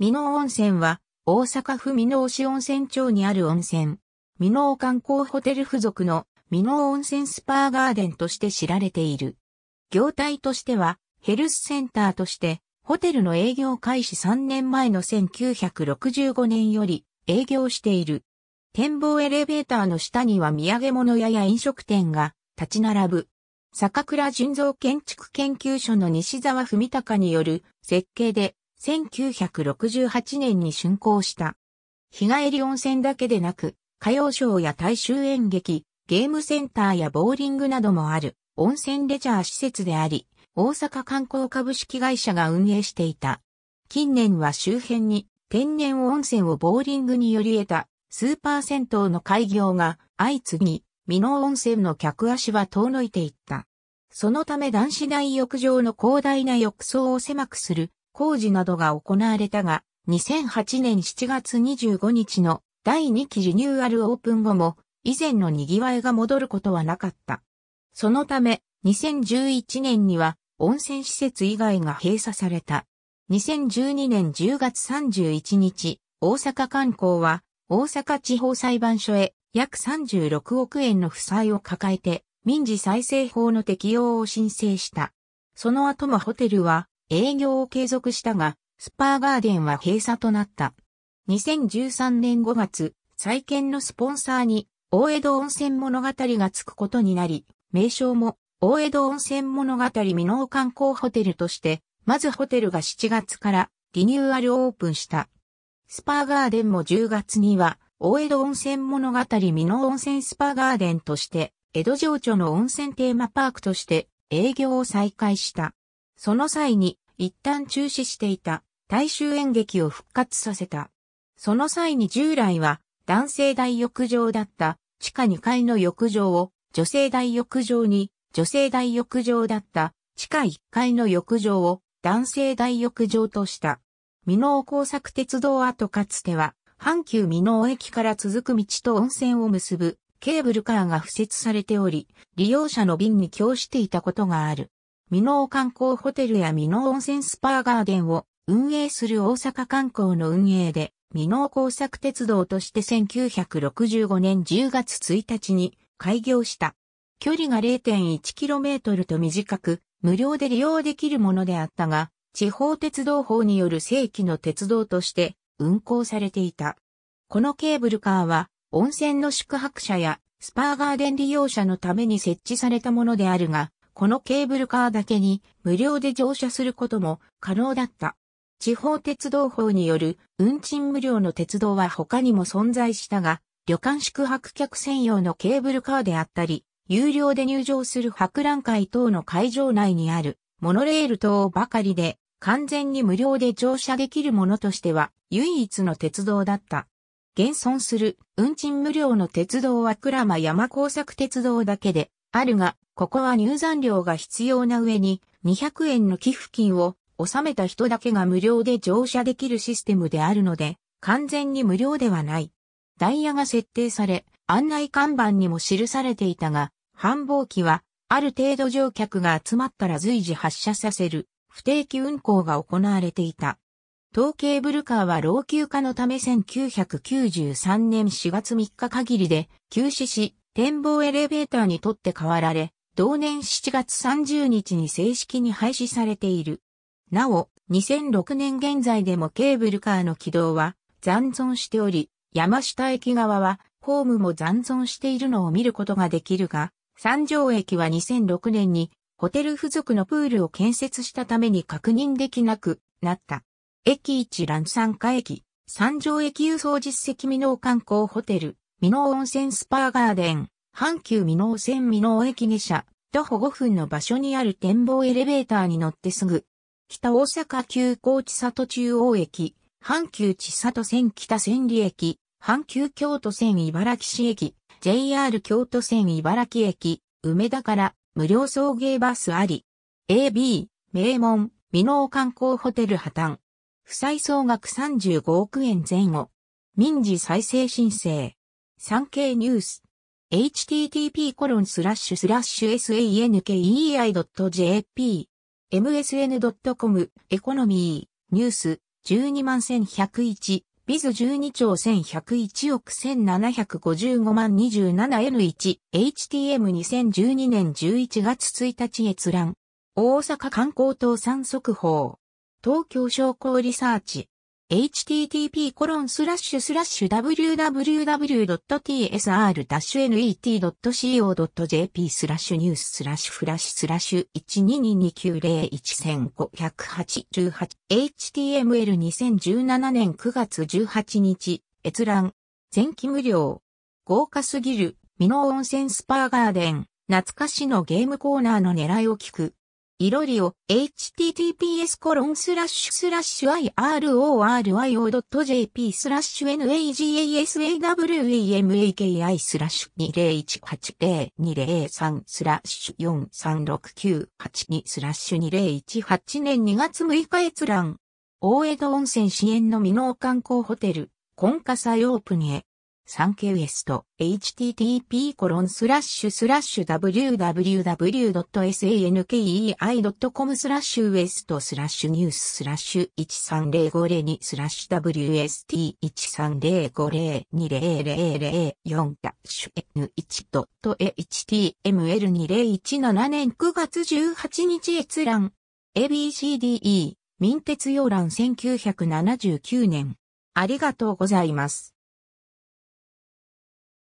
美濃温泉は、大阪府美濃市温泉町にある温泉。美濃観光ホテル付属の美濃温泉スパーガーデンとして知られている。業態としては、ヘルスセンターとして、ホテルの営業開始3年前の1965年より営業している。展望エレベーターの下には土産物屋や飲食店が立ち並ぶ。坂倉純造建築研究所の西沢文隆による設計で1968年に竣工した。日帰り温泉だけでなく、歌謡ショーや大衆演劇、ゲームセンターやボーリングなどもある温泉レジャー施設であり、大阪観光株式会社が運営していた。近年は周辺に天然温泉をボーリングにより得たスーパー銭湯の開業が相次ぎ、美濃温泉の客足は遠のいていった。そのため男子大浴場の広大な浴槽を狭くする工事などが行われたが、2008年7月25日の第2期リニューアルオープン後も、以前の賑わいが戻ることはなかった。そのため、2011年には温泉施設以外が閉鎖された。2012年10月31日、大阪観光は大阪地方裁判所へ約36億円の負債を抱えて民事再生法の適用を申請した。その後もホテルは営業を継続したが、スパーガーデンは閉鎖となった。2013年5月、再建のスポンサーに、大江戸温泉物語がつくことになり、名称も、大江戸温泉物語未納観光ホテルとして、まずホテルが7月からリニューアルオープンした。スパーガーデンも10月には、大江戸温泉物語美濃温泉スパーガーデンとして、江戸情緒の温泉テーマパークとして営業を再開した。その際に一旦中止していた大衆演劇を復活させた。その際に従来は男性大浴場だった地下2階の浴場を女性大浴場に女性大浴場だった地下1階の浴場を男性大浴場とした。美濃工作鉄道跡かつては阪急美濃駅から続く道と温泉を結ぶケーブルカーが付設されており、利用者の便に供していたことがある。美濃観光ホテルや美濃温泉スパーガーデンを運営する大阪観光の運営で、美濃工作鉄道として1965年10月1日に開業した。距離が 0.1km と短く、無料で利用できるものであったが、地方鉄道法による正規の鉄道として運行されていた。このケーブルカーは、温泉の宿泊者やスパーガーデン利用者のために設置されたものであるが、このケーブルカーだけに無料で乗車することも可能だった。地方鉄道法による運賃無料の鉄道は他にも存在したが、旅館宿泊客専用のケーブルカーであったり、有料で入場する博覧会等の会場内にあるモノレール等ばかりで完全に無料で乗車できるものとしては唯一の鉄道だった。現存する運賃無料の鉄道は鞍馬山工作鉄道だけであるが、ここは入山料が必要な上に200円の寄付金を納めた人だけが無料で乗車できるシステムであるので、完全に無料ではない。ダイヤが設定され、案内看板にも記されていたが、繁忙期は、ある程度乗客が集まったら随時発車させる、不定期運行が行われていた。東ケーブルカーは老朽化のため1993年4月3日限りで、休止し、展望エレベーターにとって変わられ、同年7月30日に正式に廃止されている。なお、2006年現在でもケーブルカーの軌道は残存しており、山下駅側はホームも残存しているのを見ることができるが、三条駅は2006年にホテル付属のプールを建設したために確認できなくなった。駅一覧参加駅、三条駅輸送実績未納観光ホテル、未納温泉スパーガーデン、阪急未納線未納駅下車、徒歩5分の場所にある展望エレベーターに乗ってすぐ、北大阪急行千里中央駅、阪急千里線北千里駅、阪急京都線茨城市駅、JR 京都線茨城駅、梅田から無料送迎バスあり、AB、名門、美濃観光ホテル破綻。負債総額35億円前後。民事再生申請。産経ニュース。http://sankei.jp msn.com エコノミーニュース12万1101ビズ12兆1101億1755万 27N1 HTM2012 年11月1日閲覧大阪観光倒産速報東京商工リサーチ http://www.tsr-net.co.jp スラッシュニューススラッシュフラッシュスラッシュ1 2 2 9 0 1 1 5 8 HTML2017 年9月18日閲覧前期無料豪華すぎる美濃温泉スパーガーデン懐かしのゲームコーナーの狙いを聞くいろりを https コロンスラッシュスラッシュ iroryo.jp スラッシュ nagasaWemaki スラッシュ20180203スラッシュ436982スラッシュ2018年2月6日閲覧。大江戸温泉支援の未納観光ホテル、今火災オープニエ。サンケウエスト、http コロンスラッシュスラッシュ www.sankei.com スラッシュウエストスラッシュニューススラッシュ13050スラッシュ w s t 1 3 0 5 0 2 0 0 0 4ダッシュ N1.html2017 年9月18日閲覧 ABCDE 民鉄要覧1979年ありがとうございます。